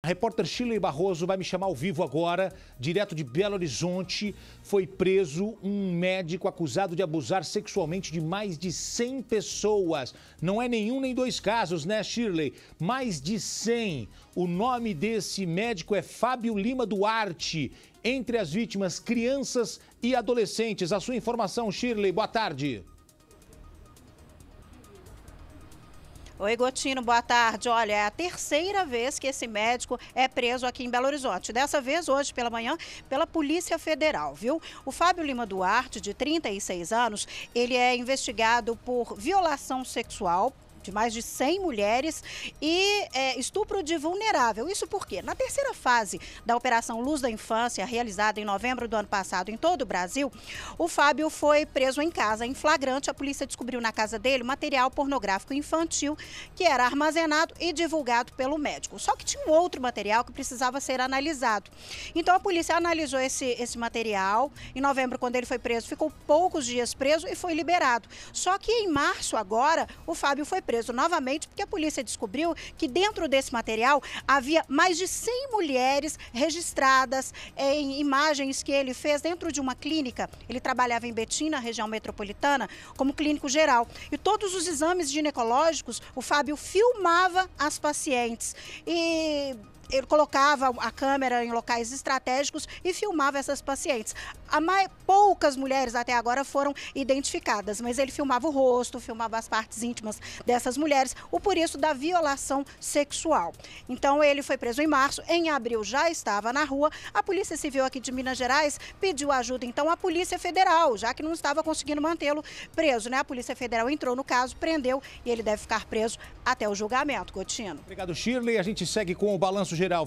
A repórter Shirley Barroso vai me chamar ao vivo agora, direto de Belo Horizonte. Foi preso um médico acusado de abusar sexualmente de mais de 100 pessoas. Não é nenhum nem dois casos, né, Shirley? Mais de 100. O nome desse médico é Fábio Lima Duarte. Entre as vítimas, crianças e adolescentes. A sua informação, Shirley. Boa tarde. Oi, Gotino, boa tarde. Olha, é a terceira vez que esse médico é preso aqui em Belo Horizonte. Dessa vez, hoje pela manhã, pela Polícia Federal, viu? O Fábio Lima Duarte, de 36 anos, ele é investigado por violação sexual de mais de 100 mulheres e é, estupro de vulnerável. Isso porque, na terceira fase da Operação Luz da Infância, realizada em novembro do ano passado em todo o Brasil, o Fábio foi preso em casa em flagrante. A polícia descobriu na casa dele material pornográfico infantil que era armazenado e divulgado pelo médico. Só que tinha um outro material que precisava ser analisado. Então a polícia analisou esse, esse material. Em novembro, quando ele foi preso, ficou poucos dias preso e foi liberado. Só que em março, agora, o Fábio foi preso preso novamente porque a polícia descobriu que dentro desse material havia mais de 100 mulheres registradas em imagens que ele fez dentro de uma clínica. Ele trabalhava em Betim, na região metropolitana, como clínico geral. E todos os exames ginecológicos, o Fábio filmava as pacientes. E ele colocava a câmera em locais estratégicos e filmava essas pacientes. Mais, poucas mulheres até agora foram identificadas, mas ele filmava o rosto, filmava as partes íntimas dessas mulheres, o por isso da violação sexual. Então ele foi preso em março, em abril já estava na rua. A Polícia Civil aqui de Minas Gerais pediu ajuda então à Polícia Federal, já que não estava conseguindo mantê-lo preso, né? A Polícia Federal entrou no caso, prendeu e ele deve ficar preso até o julgamento, Cotino. Obrigado, Shirley. A gente segue com o balanço geral.